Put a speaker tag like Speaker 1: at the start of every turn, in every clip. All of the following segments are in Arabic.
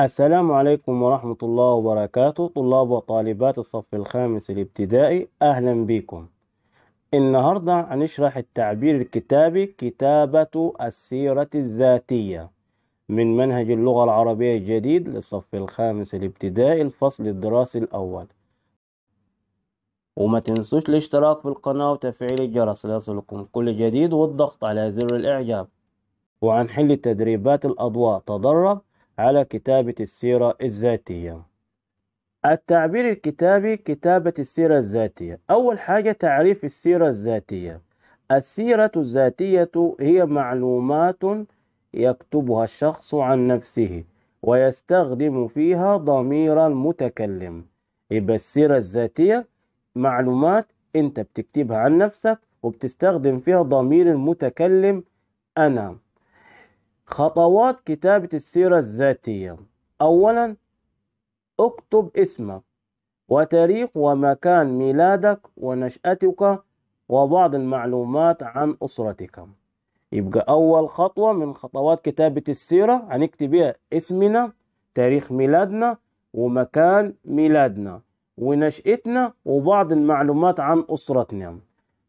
Speaker 1: السلام عليكم ورحمة الله وبركاته طلاب وطالبات الصف الخامس الابتدائي أهلا بكم النهاردة هنشرح التعبير الكتابي كتابة السيرة الذاتية من منهج اللغة العربية الجديد للصف الخامس الابتدائي الفصل الدراسي الأول وما تنسوش الاشتراك في القناة وتفعيل الجرس ليصلكم كل جديد والضغط على زر الإعجاب وعن حل تدريبات الأضواء تدرب على كتابة السيرة الذاتية التعبير الكتابي كتابة السيرة الذاتية أول حاجة تعريف السيرة الذاتية السيرة الذاتية هي معلومات يكتبها الشخص عن نفسه ويستخدم فيها ضمير المتكلم يبقى السيرة الذاتية معلومات أنت بتكتبها عن نفسك وبتستخدم فيها ضمير المتكلم أنا خطوات كتابة السيرة الذاتية أولا اكتب اسمك وتاريخ ومكان ميلادك ونشأتك وبعض المعلومات عن أسرتك يبقى أول خطوة من خطوات كتابة السيرة هنكتب بها اسمنا تاريخ ميلادنا ومكان ميلادنا ونشأتنا وبعض المعلومات عن أسرتنا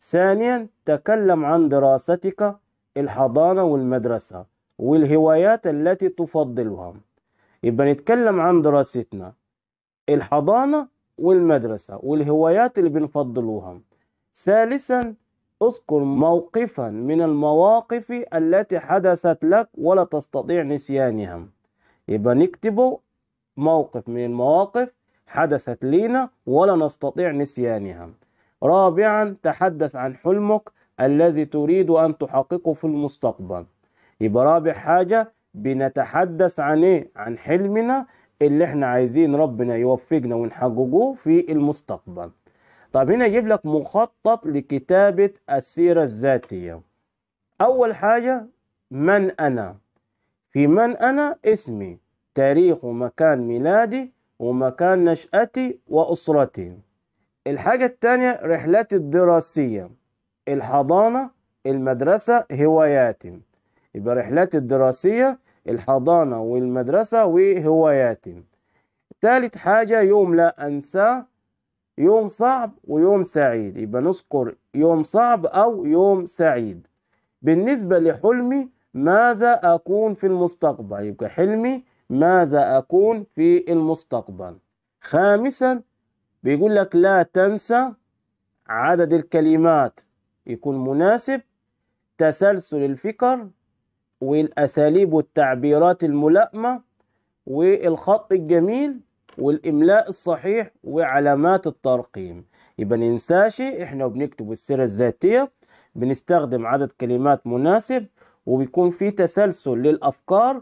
Speaker 1: ثانيا تكلم عن دراستك الحضانة والمدرسة والهوايات التي تفضلها يبقى نتكلم عن دراستنا الحضانة والمدرسة والهوايات اللي بنفضلوها ثالثا اذكر موقفا من المواقف التي حدثت لك ولا تستطيع نسيانها يبقى نكتبه موقف من المواقف حدثت لينا ولا نستطيع نسيانها رابعا تحدث عن حلمك الذي تريد أن تحققه في المستقبل يبقى رابع حاجة بنتحدث عن ايه عن حلمنا اللي احنا عايزين ربنا يوفقنا ونحققه في المستقبل طب هنا يجيب لك مخطط لكتابة السيرة الذاتية أول حاجة من أنا في من أنا اسمي تاريخ ومكان ميلادي ومكان نشأتي وأسرتي الحاجة التانية رحلتي الدراسية الحضانة المدرسة هواياتي يبقى رحلاتي الدراسية الحضانة والمدرسة وهواياتي تالت حاجة يوم لا أنساه يوم صعب ويوم سعيد يبقى نذكر يوم صعب أو يوم سعيد بالنسبة لحلمي ماذا أكون في المستقبل يبقى حلمي ماذا أكون في المستقبل خامسا بيقول لك لا تنسى عدد الكلمات يكون مناسب تسلسل الفكر والأساليب والتعبيرات الملائمة والخط الجميل والإملاء الصحيح وعلامات الترقيم يبقى ننساش احنا بنكتب السيرة الذاتية بنستخدم عدد كلمات مناسب وبيكون في تسلسل للأفكار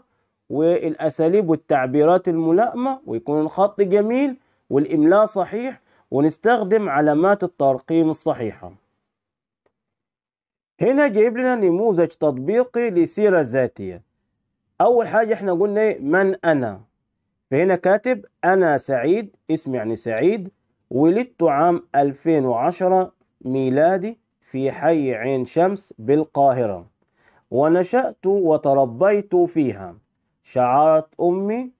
Speaker 1: والأساليب والتعبيرات الملائمة ويكون الخط جميل والإملاء صحيح ونستخدم علامات الترقيم الصحيحة هنا جايب لنا نموذج تطبيقي لسيرة ذاتية أول حاجة احنا قلنا من أنا فهنا كاتب أنا سعيد اسم يعني سعيد ولدت عام 2010 ميلادي في حي عين شمس بالقاهرة ونشأت وتربيت فيها شعرت أمي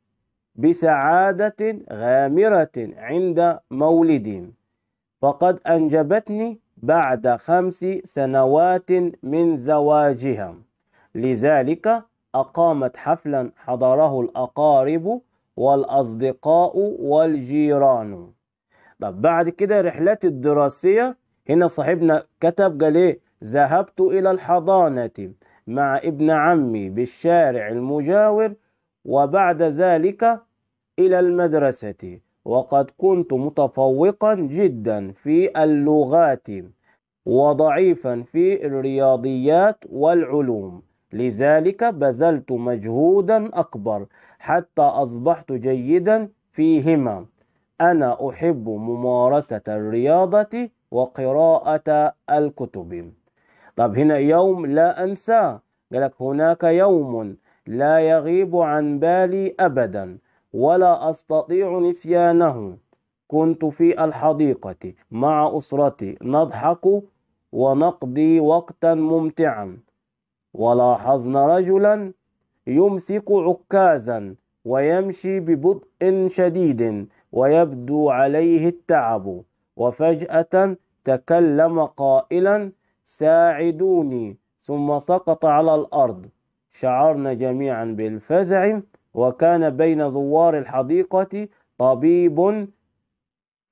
Speaker 1: بسعادة غامرة عند مولدي فقد أنجبتني بعد خمس سنوات من زواجها لذلك أقامت حفلا حضره الأقارب والأصدقاء والجيران طب بعد كده رحلتي الدراسية هنا صاحبنا كتب قال إيه ذهبت إلى الحضانة مع ابن عمي بالشارع المجاور وبعد ذلك إلى المدرسة وقد كنت متفوقا جدا في اللغات وضعيفا في الرياضيات والعلوم لذلك بذلت مجهودا أكبر حتى أصبحت جيدا فيهما أنا أحب ممارسة الرياضة وقراءة الكتب طب هنا يوم لا أنساه قالك هناك يوم لا يغيب عن بالي أبدا ولا أستطيع نسيانه كنت في الحديقة مع أسرتي نضحك ونقضي وقتا ممتعا ولاحظنا رجلا يمسك عكازا ويمشي ببطء شديد ويبدو عليه التعب وفجأة تكلم قائلا ساعدوني ثم سقط على الأرض شعرنا جميعا بالفزع وكان بين زوار الحديقة طبيب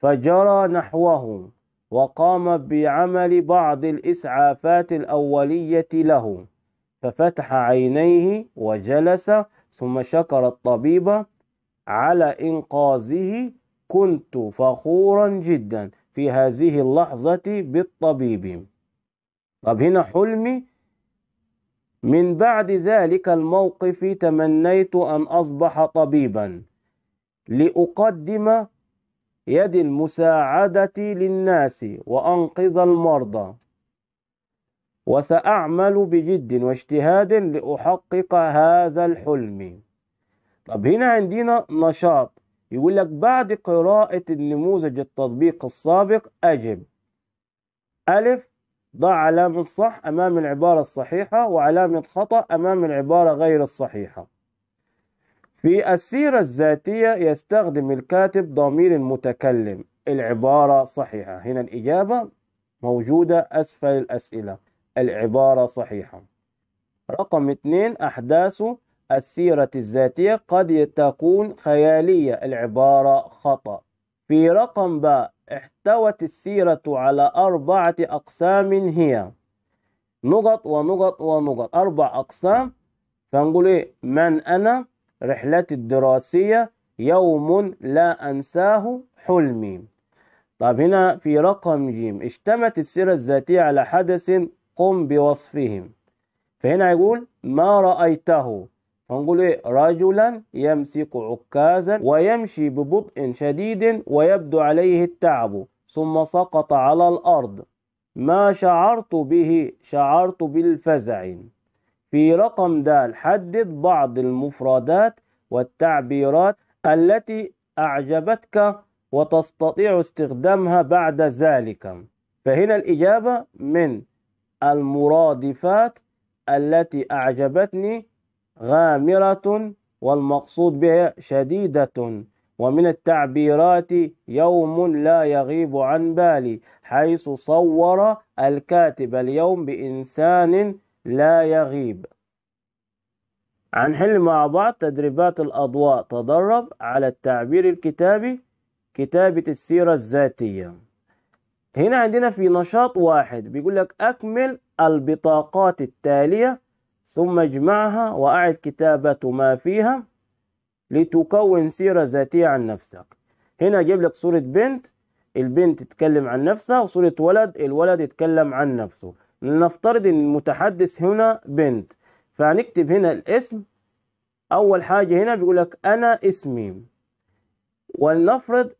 Speaker 1: فجرى نحوه وقام بعمل بعض الإسعافات الأولية له ففتح عينيه وجلس ثم شكر الطبيب على إنقاذه كنت فخورا جدا في هذه اللحظة بالطبيب طب هنا حلمي من بعد ذلك الموقف تمنيت أن أصبح طبيبا لأقدم يد المساعدة للناس وأنقذ المرضى وسأعمل بجد واجتهاد لأحقق هذا الحلم طب هنا عندنا نشاط يقول لك بعد قراءة النموذج التطبيق السابق أجب ألف ضع علامة صح أمام العبارة الصحيحة وعلامة خطأ أمام العبارة غير الصحيحة في السيرة الذاتية يستخدم الكاتب ضمير المتكلم العبارة صحيحة هنا الإجابة موجودة أسفل الأسئلة العبارة صحيحة رقم اثنين أحداث السيرة الذاتية قد تكون خيالية العبارة خطأ في رقم باء احتوت السيرة على أربعة أقسام هي نقط ونقط ونقط أربع أقسام فنقول إيه من أنا رحلتي الدراسية يوم لا أنساه حلمي طب هنا في رقم جيم اشتمت السيرة الذاتية على حدث قم بوصفه فهنا يقول ما رأيته هنقول ايه رجلا يمسك عكازا ويمشي ببطء شديد ويبدو عليه التعب ثم سقط على الارض ما شعرت به شعرت بالفزع في رقم د حدد بعض المفردات والتعبيرات التي اعجبتك وتستطيع استخدامها بعد ذلك فهنا الاجابه من المرادفات التي اعجبتني غامرة والمقصود بها شديدة ومن التعبيرات يوم لا يغيب عن بالي حيث صور الكاتب اليوم بإنسان لا يغيب عن حل مع بعض تدريبات الأضواء تدرب على التعبير الكتابي كتابة السيرة الذاتية هنا عندنا في نشاط واحد بيقول لك أكمل البطاقات التالية ثم اجمعها وأعد كتابة ما فيها لتكون سيرة ذاتية عن نفسك هنا أجيب لك صورة بنت البنت تتكلم عن نفسها وصورة ولد الولد يتكلم عن نفسه لنفترض ان المتحدث هنا بنت فهنكتب هنا الاسم اول حاجة هنا بيقول لك انا اسمي ولنفرض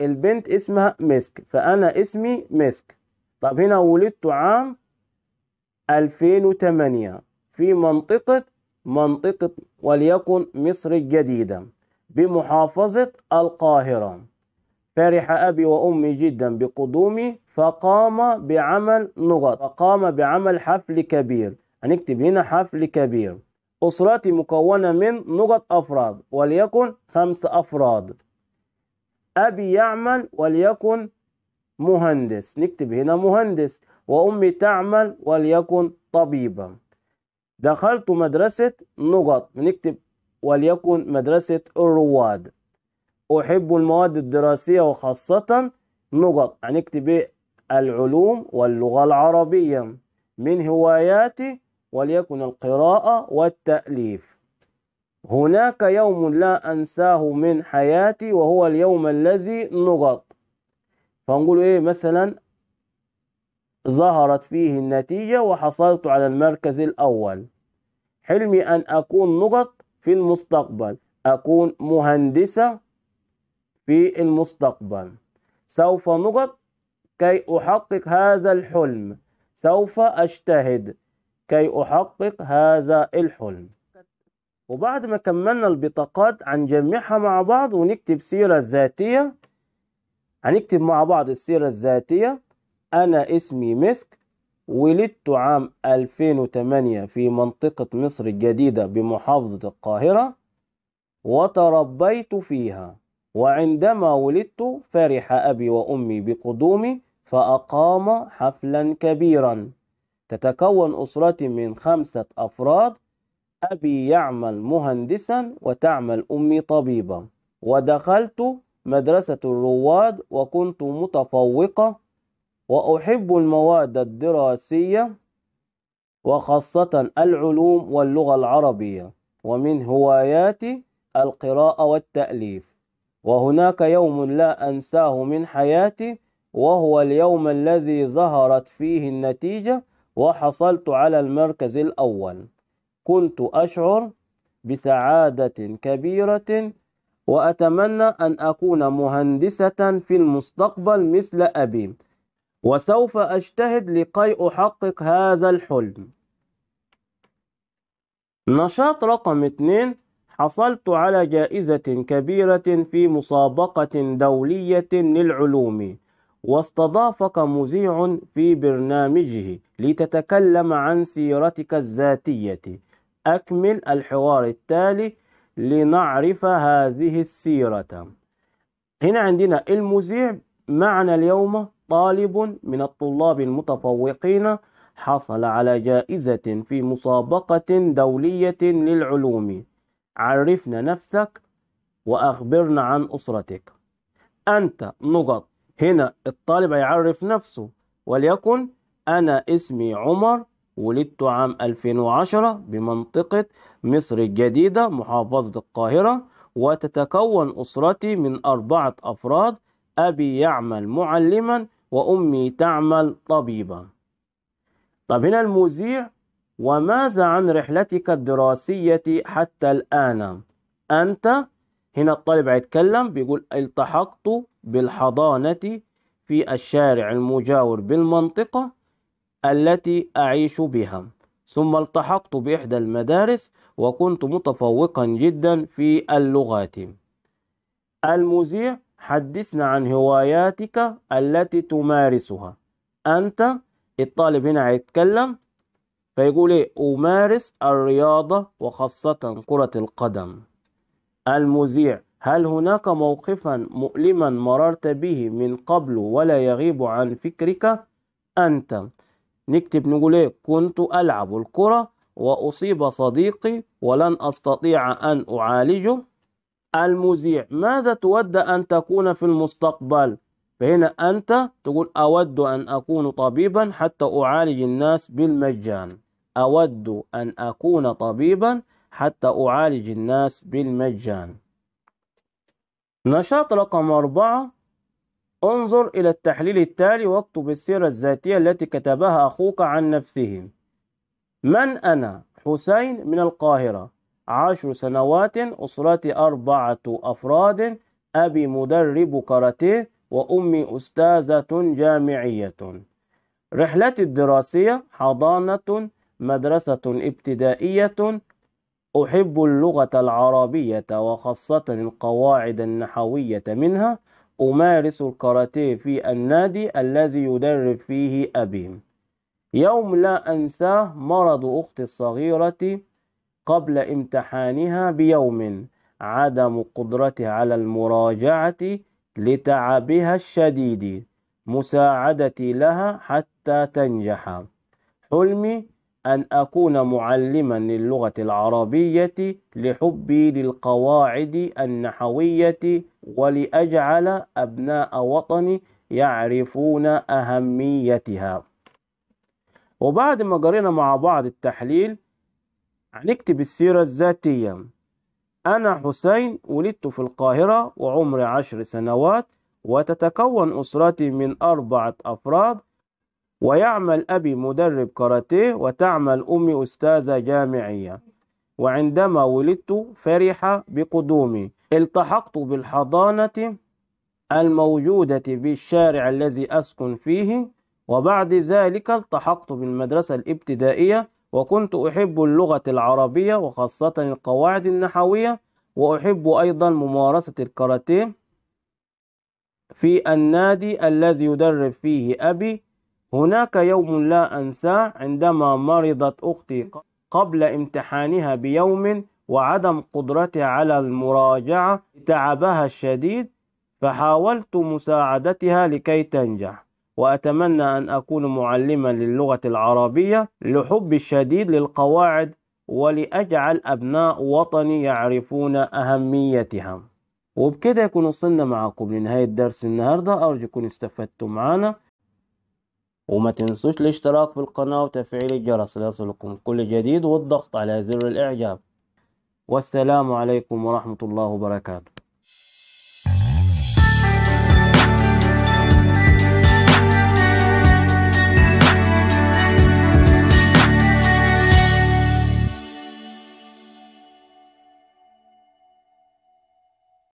Speaker 1: البنت اسمها مسك فانا اسمي مسك طب هنا ولدت عام 2008 في منطقة منطقة وليكن مصر الجديدة بمحافظة القاهرة فرح أبي وأمي جدا بقدومي فقام بعمل نقط فقام بعمل حفل كبير هنكتب هنا حفل كبير أسرتي مكونة من نقط أفراد وليكن خمس أفراد أبي يعمل وليكن مهندس نكتب هنا مهندس وأمي تعمل وليكن طبيبة دخلت مدرسة نقط بنكتب وليكن مدرسة الرواد أحب المواد الدراسية وخاصة نقط هنكتب يعني إيه العلوم واللغة العربية من هواياتي وليكن القراءة والتأليف هناك يوم لا أنساه من حياتي وهو اليوم الذي نقط فنقول إيه مثلا ظهرت فيه النتيجة وحصلت على المركز الأول حلمي أن أكون نقط في المستقبل أكون مهندسة في المستقبل سوف نقط كي أحقق هذا الحلم سوف أجتهد كي أحقق هذا الحلم وبعد ما كملنا البطاقات هنجمعها مع بعض ونكتب سيرة ذاتية هنكتب مع بعض السيرة الذاتية أنا اسمي مسك ولدت عام 2008 في منطقة مصر الجديدة بمحافظة القاهرة وتربيت فيها وعندما ولدت فرح أبي وأمي بقدومي فأقام حفلا كبيرا تتكون أسرتي من خمسة أفراد أبي يعمل مهندسا وتعمل أمي طبيبة ودخلت مدرسة الرواد وكنت متفوقة وأحب المواد الدراسية وخاصة العلوم واللغة العربية ومن هواياتي القراءة والتأليف وهناك يوم لا أنساه من حياتي وهو اليوم الذي ظهرت فيه النتيجة وحصلت على المركز الأول كنت أشعر بسعادة كبيرة وأتمنى أن أكون مهندسة في المستقبل مثل أبي وسوف أجتهد لكي أحقق هذا الحلم نشاط رقم 2 حصلت على جائزة كبيرة في مسابقة دولية للعلوم واستضافك مذيع في برنامجه لتتكلم عن سيرتك الذاتية أكمل الحوار التالي لنعرف هذه السيرة هنا عندنا المذيع معنا اليوم طالب من الطلاب المتفوقين حصل على جائزة في مسابقة دولية للعلوم عرفنا نفسك وأخبرنا عن أسرتك أنت نقط هنا الطالب يعرف نفسه وليكن أنا اسمي عمر ولدت عام 2010 بمنطقة مصر الجديدة محافظة القاهرة وتتكون أسرتي من أربعة أفراد أبي يعمل معلما وأمي تعمل طبيبة طب هنا المذيع وماذا عن رحلتك الدراسية حتى الآن أنت هنا الطالب هيتكلم بيقول التحقت بالحضانة في الشارع المجاور بالمنطقة التي أعيش بها ثم التحقت بإحدى المدارس وكنت متفوقا جدا في اللغات المذيع حدثنا عن هواياتك التي تمارسها أنت الطالب هنا هيتكلم فيقول إيه أمارس الرياضة وخاصة كرة القدم المذيع هل هناك موقفا مؤلما مررت به من قبل ولا يغيب عن فكرك أنت نكتب نقول إيه كنت ألعب الكرة وأصيب صديقي ولن أستطيع أن أعالجه المذيع ماذا تود أن تكون في المستقبل فهنا أنت تقول أود أن أكون طبيبا حتى أعالج الناس بالمجان أود أن أكون طبيبا حتى أعالج الناس بالمجان نشاط رقم أربعة انظر إلى التحليل التالي واكتب السيرة الذاتية التي كتبها أخوك عن نفسه من أنا؟ حسين من القاهرة عشر سنوات أسرتي أربعة أفراد أبي مدرب كاراتيه وأمي أستاذة جامعية رحلتي الدراسية حضانة مدرسة ابتدائية أحب اللغة العربية وخاصة القواعد النحوية منها أمارس الكاراتيه في النادي الذي يدرب فيه أبي يوم لا أنساه مرض أختي الصغيرة قبل امتحانها بيوم عدم قدرتها على المراجعة لتعبها الشديد مساعدتي لها حتى تنجح حلمي أن أكون معلما للغة العربية لحبي للقواعد النحوية ولأجعل أبناء وطني يعرفون أهميتها وبعد ما قرينا مع بعض التحليل هنكتب السيرة الذاتية أنا حسين ولدت في القاهرة وعمري عشر سنوات وتتكون أسرتي من أربعة أفراد ويعمل أبي مدرب كاراتيه وتعمل أمي أستاذة جامعية وعندما ولدت فرح بقدومي التحقت بالحضانة الموجودة بالشارع الذي أسكن فيه وبعد ذلك التحقت بالمدرسة الابتدائية وكنت أحب اللغة العربية وخاصة القواعد النحوية وأحب أيضا ممارسة الكاراتيه في النادي الذي يدرب فيه أبي هناك يوم لا أنساه عندما مرضت أختي قبل امتحانها بيوم وعدم قدرتها على المراجعة تعبها الشديد فحاولت مساعدتها لكي تنجح وأتمنى أن أكون معلما للغة العربية لحبي الشديد للقواعد ولأجعل أبناء وطني يعرفون أهميتها وبكده يكون وصلنا معكم لنهاية درس النهاردة أرجوكم استفدتم معنا وما تنسوش الاشتراك في القناة وتفعيل الجرس ليصلكم كل جديد والضغط على زر الإعجاب والسلام عليكم ورحمة الله وبركاته